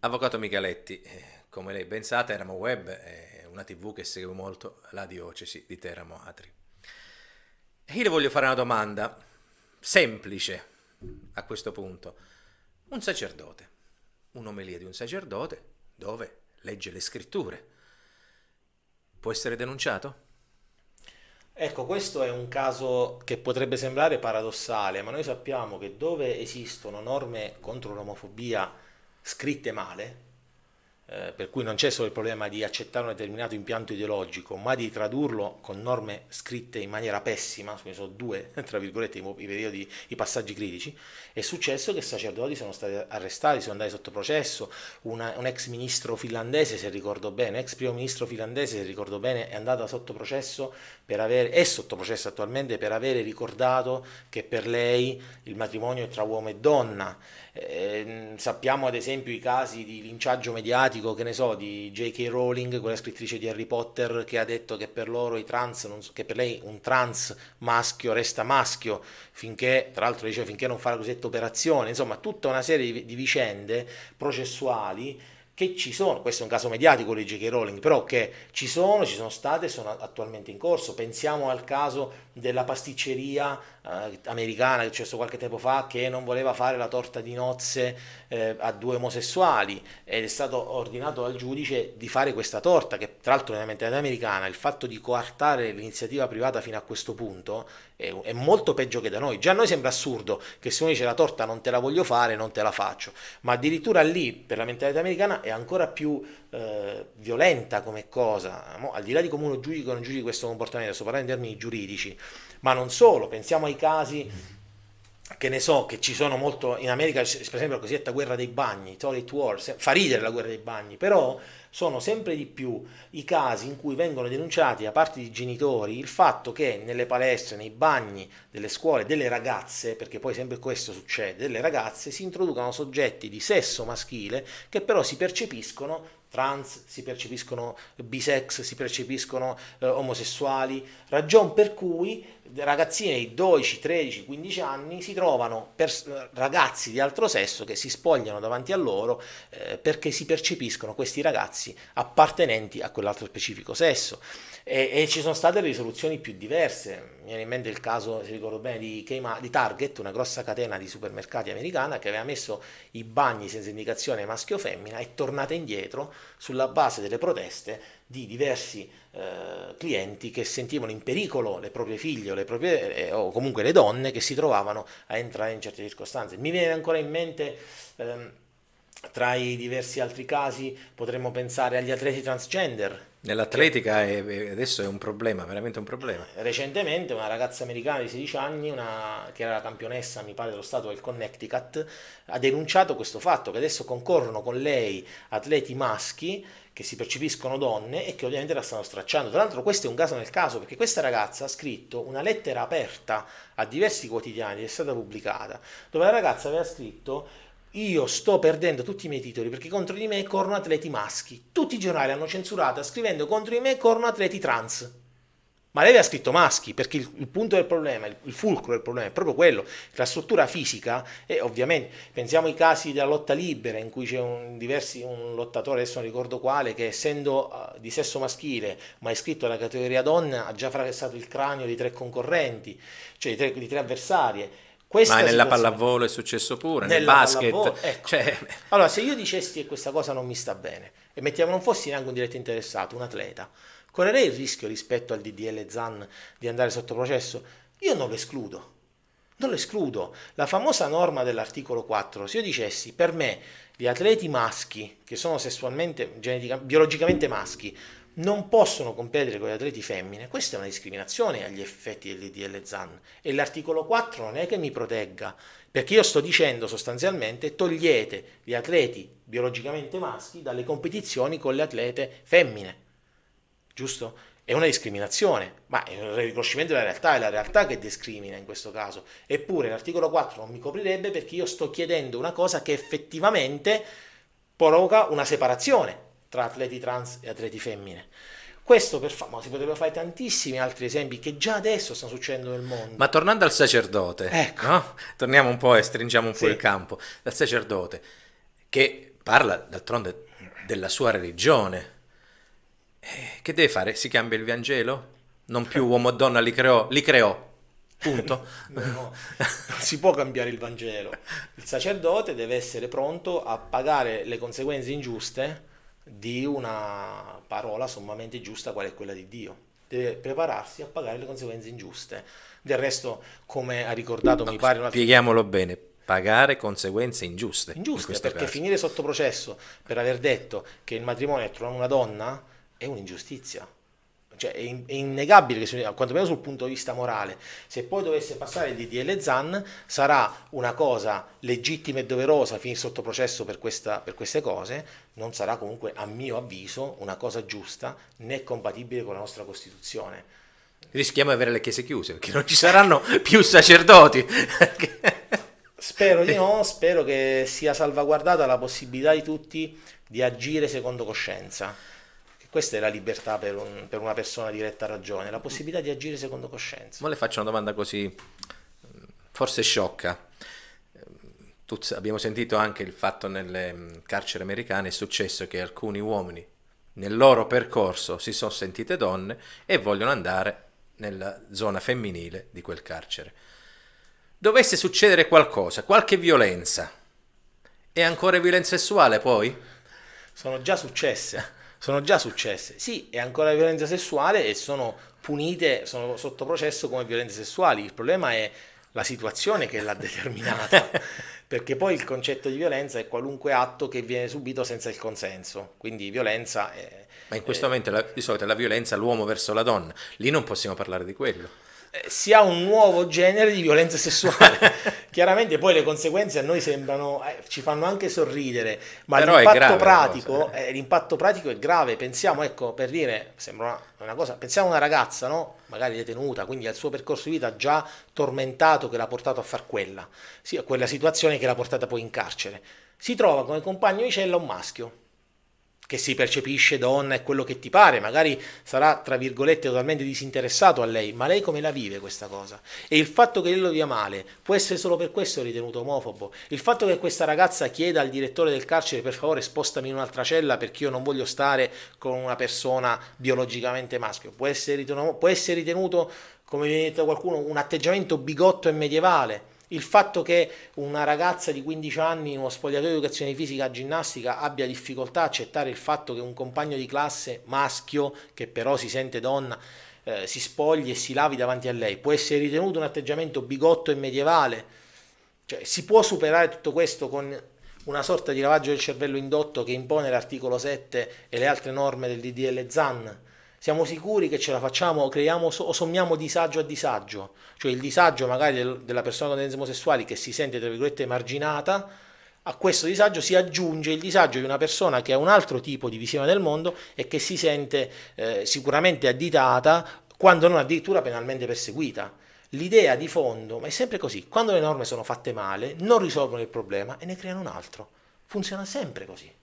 Avvocato Micheletti, eh, come lei ben sa, Teramo Web è una tv che segue molto la diocesi di Teramo Atri. E io le voglio fare una domanda semplice a questo punto. Un sacerdote, un'omelia di un sacerdote dove legge le scritture, può essere denunciato? Ecco, questo è un caso che potrebbe sembrare paradossale, ma noi sappiamo che dove esistono norme contro l'omofobia, scritte male eh, per cui non c'è solo il problema di accettare un determinato impianto ideologico, ma di tradurlo con norme scritte in maniera pessima, sono due, tra virgolette, i, periodi, i passaggi critici, è successo che sacerdoti sono stati arrestati, sono andati sotto processo, una, un ex ministro finlandese, se ricordo bene, ex primo ministro finlandese, se ricordo bene, è andata sotto processo per avere, è sotto processo attualmente per avere ricordato che per lei il matrimonio è tra uomo e donna. Eh, sappiamo ad esempio i casi di linciaggio mediatico, fanatico, che ne so, di J.K. Rowling, quella scrittrice di Harry Potter che ha detto che per loro i trans, so, che per lei un trans maschio resta maschio, finché, tra l'altro dice finché non fa la cosiddetta operazione, insomma tutta una serie di, di vicende processuali che ci sono, questo è un caso mediatico di J.K. Rowling, però che ci sono, ci sono state e sono attualmente in corso. Pensiamo al caso della pasticceria eh, americana che è successo qualche tempo fa che non voleva fare la torta di nozze eh, a due omosessuali ed è stato ordinato dal giudice di fare questa torta che tra l'altro nella mentalità americana il fatto di coartare l'iniziativa privata fino a questo punto è, è molto peggio che da noi già a noi sembra assurdo che se uno dice la torta non te la voglio fare non te la faccio ma addirittura lì per la mentalità americana è ancora più eh, violenta come cosa Mo, al di là di come uno giudica o non giudica questo comportamento sto parlando in termini giuridici ma non solo pensiamo ai casi che ne so, che ci sono molto in America, per esempio la cosiddetta guerra dei bagni, toilet wars, fa ridere la guerra dei bagni, però sono sempre di più i casi in cui vengono denunciati da parte di genitori il fatto che nelle palestre, nei bagni delle scuole, delle ragazze, perché poi sempre questo succede, delle ragazze si introducano soggetti di sesso maschile che però si percepiscono trans, si percepiscono bisex, si percepiscono eh, omosessuali, ragion per cui ragazzine di 12, 13, 15 anni si trovano pers- eh, ragazzi di altro sesso che si spogliano davanti a loro eh, perché si percepiscono questi ragazzi appartenenti a quell'altro specifico sesso. E, e ci sono state risoluzioni più diverse, mi viene in mente il caso, se ricordo bene, di, Kmart, di Target, una grossa catena di supermercati americana che aveva messo i bagni senza indicazione maschio-femmina e tornata indietro sulla base delle proteste di diversi eh, clienti che sentivano in pericolo le proprie figlie o, le proprie, eh, o, comunque le donne che si trovavano a entrare in certe circostanze. Mi viene ancora in mente... Ehm, tra i diversi altri casi potremmo pensare agli atleti transgender. Nell'atletica è, adesso è un problema, veramente un problema. Recentemente una ragazza americana di 16 anni, una, che era la campionessa, mi pare, dello Stato del Connecticut, ha denunciato questo fatto, che adesso concorrono con lei atleti maschi che si percepiscono donne e che ovviamente la stanno stracciando. Tra l'altro questo è un caso nel caso, perché questa ragazza ha scritto una lettera aperta a diversi quotidiani, è stata pubblicata, dove la ragazza aveva scritto io sto perdendo tutti i miei titoli perché contro di me corrono atleti maschi. Tutti i giornali hanno censurato scrivendo contro di me corrono atleti trans. Ma lei ha scritto maschi perché il, il, punto del problema, il, il fulcro del problema è proprio quello. La struttura fisica, e ovviamente pensiamo ai casi della lotta libera in cui c'è un, diversi, un lottatore, adesso non ricordo quale, che essendo uh, di sesso maschile ma iscritto alla categoria donna ha già fracassato il cranio di tre concorrenti, cioè di tre, di tre avversarie questa Ma nella pallavolo è successo pure, nel basket. Ecco. Cioè... Allora, se io dicessi che questa cosa non mi sta bene e mettiamo non fossi neanche un diretto interessato, un atleta, correrei il rischio rispetto al DDL ZAN di andare sotto processo? Io non lo escludo. Non lo escludo. La famosa norma dell'articolo 4, se io dicessi per me gli atleti maschi, che sono sessualmente, genetica, biologicamente maschi, non possono competere con gli atleti femmine, questa è una discriminazione agli effetti del DDL ZAN e l'articolo 4 non è che mi protegga, perché io sto dicendo sostanzialmente togliete gli atleti biologicamente maschi dalle competizioni con le atlete femmine, giusto? È una discriminazione, ma è un riconoscimento della realtà, è la realtà che discrimina in questo caso. Eppure l'articolo 4 non mi coprirebbe perché io sto chiedendo una cosa che effettivamente provoca una separazione tra atleti trans e atleti femmine. Questo per fare, ma si potrebbero fare tantissimi altri esempi che già adesso stanno succedendo nel mondo. Ma tornando al sacerdote, ecco. no? torniamo un po' e stringiamo un po' sì. il campo, dal sacerdote che parla d'altronde della sua religione, eh, che deve fare? Si cambia il Vangelo? Non più eh. uomo o donna li creò, li creò, punto. no, non si può cambiare il Vangelo. Il sacerdote deve essere pronto a pagare le conseguenze ingiuste di una parola sommamente giusta qual è quella di Dio. Deve prepararsi a pagare le conseguenze ingiuste. Del resto, come ha ricordato, no, mi pare... Una... Spieghiamolo bene, pagare conseguenze ingiuste. Ingiuste, in perché caso. finire sotto processo per aver detto che il matrimonio è tra una donna è un'ingiustizia cioè è, in, è, innegabile che, quantomeno sul punto di vista morale, se poi dovesse passare il DDL ZAN sarà una cosa legittima e doverosa fin sotto processo per, questa, per queste cose, non sarà comunque a mio avviso una cosa giusta né compatibile con la nostra Costituzione. Rischiamo di avere le chiese chiuse perché non ci saranno più sacerdoti. Spero di no, spero che sia salvaguardata la possibilità di tutti di agire secondo coscienza. Questa è la libertà per, un, per una persona diretta a ragione, la possibilità di agire secondo coscienza. Ma le faccio una domanda così, forse sciocca. Tu, abbiamo sentito anche il fatto nelle mm, carceri americane, è successo che alcuni uomini nel loro percorso si sono sentite donne e vogliono andare nella zona femminile di quel carcere. Dovesse succedere qualcosa, qualche violenza, è ancora violenza sessuale poi? Sono già successe sono già successe. Sì, è ancora violenza sessuale e sono punite, sono sotto processo come violenze sessuali. Il problema è la situazione che l'ha determinata, perché poi il concetto di violenza è qualunque atto che viene subito senza il consenso, quindi violenza è... Ma in questo è, momento la, di solito è la violenza l'uomo verso la donna, lì non possiamo parlare di quello. Eh, si ha un nuovo genere di violenza sessuale. Chiaramente poi le conseguenze a noi sembrano, eh, ci fanno anche sorridere, ma l'impatto, grave, pratico, eh. eh, l'impatto, pratico, è grave. Pensiamo, ecco, per dire, sembra una, una cosa, pensiamo a una ragazza, no? magari detenuta, quindi al suo percorso di vita già tormentato che l'ha portato a far quella, sì, quella situazione che l'ha portata poi in carcere. Si trova come compagno di cella un maschio che si percepisce donna e quello che ti pare, magari sarà tra virgolette totalmente disinteressato a lei, ma lei come la vive questa cosa? E il fatto che lei lo dia male può essere solo per questo ritenuto omofobo. Il fatto che questa ragazza chieda al direttore del carcere per favore spostami in un'altra cella perché io non voglio stare con una persona biologicamente maschio, può essere ritenuto, può essere ritenuto come viene detto da qualcuno, un atteggiamento bigotto e medievale il fatto che una ragazza di 15 anni in uno spogliatoio di educazione fisica a ginnastica abbia difficoltà a accettare il fatto che un compagno di classe maschio, che però si sente donna, eh, si spogli e si lavi davanti a lei, può essere ritenuto un atteggiamento bigotto e medievale. Cioè, si può superare tutto questo con una sorta di lavaggio del cervello indotto che impone l'articolo 7 e le altre norme del DDL ZAN? siamo sicuri che ce la facciamo, creiamo o sommiamo disagio a disagio, cioè il disagio magari del, della persona con tendenze omosessuali che si sente tra virgolette emarginata, a questo disagio si aggiunge il disagio di una persona che ha un altro tipo di visione del mondo e che si sente eh, sicuramente additata, quando non addirittura penalmente perseguita. L'idea di fondo, ma è sempre così, quando le norme sono fatte male, non risolvono il problema e ne creano un altro. Funziona sempre così.